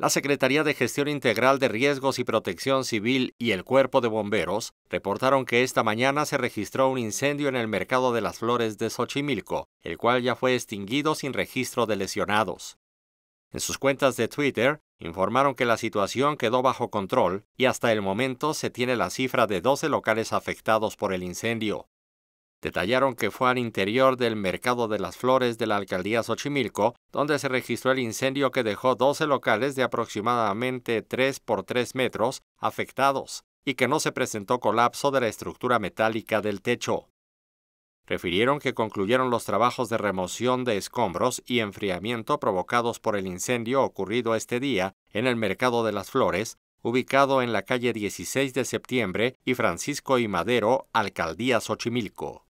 La Secretaría de Gestión Integral de Riesgos y Protección Civil y el Cuerpo de Bomberos reportaron que esta mañana se registró un incendio en el mercado de las flores de Xochimilco, el cual ya fue extinguido sin registro de lesionados. En sus cuentas de Twitter informaron que la situación quedó bajo control y hasta el momento se tiene la cifra de 12 locales afectados por el incendio. Detallaron que fue al interior del Mercado de las Flores de la Alcaldía Xochimilco, donde se registró el incendio que dejó 12 locales de aproximadamente 3 por 3 metros afectados y que no se presentó colapso de la estructura metálica del techo. Refirieron que concluyeron los trabajos de remoción de escombros y enfriamiento provocados por el incendio ocurrido este día en el Mercado de las Flores, ubicado en la calle 16 de septiembre y Francisco y Madero, Alcaldía Xochimilco.